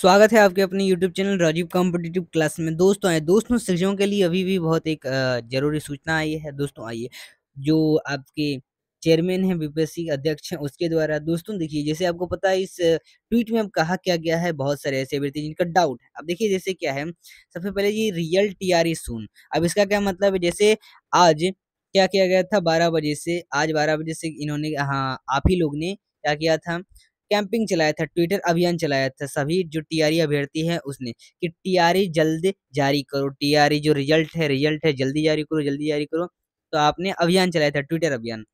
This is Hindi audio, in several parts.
स्वागत है आपके अपने YouTube channel Rajeev competitive class में दोस्तों आए दोस्तों शिक्षकों के लिए अभी भी बहुत एक जरूरी सूचना आई है दोस्तों आइए जो आपके चेयरमैन हैं बीपीएससी अध्यक्ष हैं उसके द्वारा दोस्तों देखिए जैसे आपको पता है इस ट्वीट में अब कहा क्या गया है बहुत सारे ऐसे व्यक्ति जिनका डाउट है अब देखिए जैसे क्या है सबसे पहले ये रियल टी आर सुन अब इसका क्या मतलब है जैसे आज क्या किया गया था बारह बजे से आज बारह बजे से इन्होंने हाँ आप ही लोग ने क्या किया था कैंपिंग चलाया था ट्विटर अभियान चलाया था सभी जो टीआरई अभ्यर्थी है उसने कि टीआरई जल्द जारी करो टीआरई जो रिजल्ट है रिजल्ट है जल्दी जारी करो जल्दी जारी करो तो आपने अभियान चलाया था ट्विटर अभियान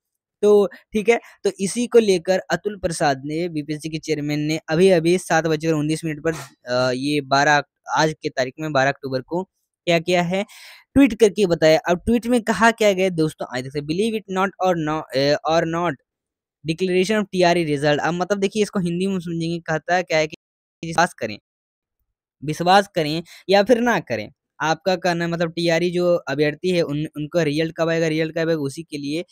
तो ठीक है तो इसी को लेकर अतुल प्रसाद ने बीपीएससी के चेयरमैन ने अभी अभी सात बजकर उन्नीस मिनट पर ये बारह आज के तारीख में बारह अक्टूबर को क्या किया है ट्वीट करके बताया अब ट्वीट में कहा क्या गया दोस्तों आई बिलीव इट नॉट और नॉट और not declaration of TRE result अब मतलब देखिए इसको हिंदी में समझेंगे कहता है क्या है कि विश्वास करें विश्वास करें या फिर ना करें आपका कहना है मतलब टीआरई e जो अभ्यर्थी है उन उनका रिजल्ट कब आएगा रिजल्ट कब आएगा उसी के लिए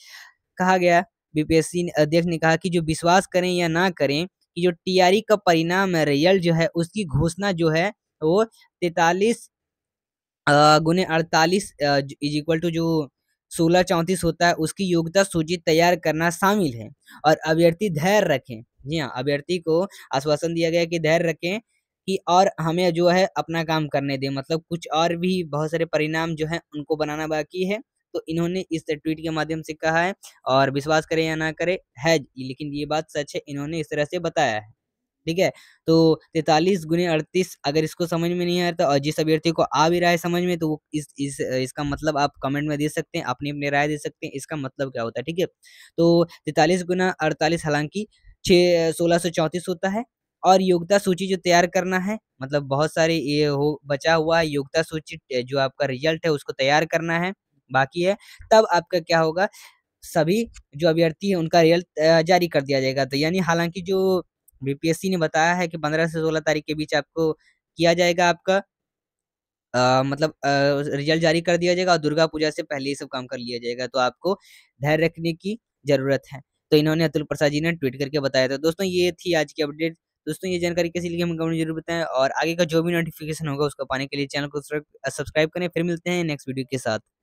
कहा गया बीपीएससी अध्यक्ष ने कहा कि जो विश्वास करें या ना करें कि जो टीआरई e का परिणाम है रिजल्ट जो है उसकी घोषणा जो है वो तैतालीस गुने अड़तालीस इज इक्वल टू जो सोलह चौंतीस होता है उसकी योग्यता सूची तैयार करना शामिल है और अभ्यर्थी धैर्य रखें जी हाँ अभ्यर्थी को आश्वासन दिया गया कि धैर्य रखें कि और हमें जो है अपना काम करने दें मतलब कुछ और भी बहुत सारे परिणाम जो है उनको बनाना बाकी है तो इन्होंने इस ट्वीट के माध्यम से कहा है और विश्वास करें या ना करें है लेकिन ये बात सच है इन्होंने इस तरह से बताया है ठीक है तो तैतालीस गुने अड़तीस अगर इसको समझ में नहीं आ रहा और जिस अभ्यर्थी को आ भी रहा है समझ में तो वो इस इस इसका मतलब आप कमेंट में दे सकते हैं अपनी अपनी राय दे सकते हैं इसका मतलब क्या होता है ठीक है तो तैतालीस गुना अड़तालीस हालांकि छः सोलह सौ चौंतीस होता है और योग्यता सूची जो तैयार करना है मतलब बहुत सारे ये हो बचा हुआ है योग्यता सूची जो आपका रिजल्ट है उसको तैयार करना है बाकी है तब आपका क्या होगा सभी जो अभ्यर्थी है उनका रिजल्ट जारी कर दिया जाएगा तो यानी हालांकि जो बीपीएससी ने बताया है कि पंद्रह से सोलह तारीख के बीच आपको किया जाएगा आपका आ, मतलब रिजल्ट जारी कर दिया जाएगा और दुर्गा पूजा से पहले ही सब काम कर लिया जाएगा तो आपको धैर्य रखने की जरूरत है तो इन्होंने अतुल प्रसाद जी ने ट्वीट करके बताया था दोस्तों ये थी आज की अपडेट दोस्तों ये जानकारी किसी लिए हमें कमेंट जरूर बताएं और आगे का जो भी नोटिफिकेशन होगा उसको पाने के लिए चैनल को सब्सक्राइब करें फिर मिलते हैं नेक्स्ट वीडियो के साथ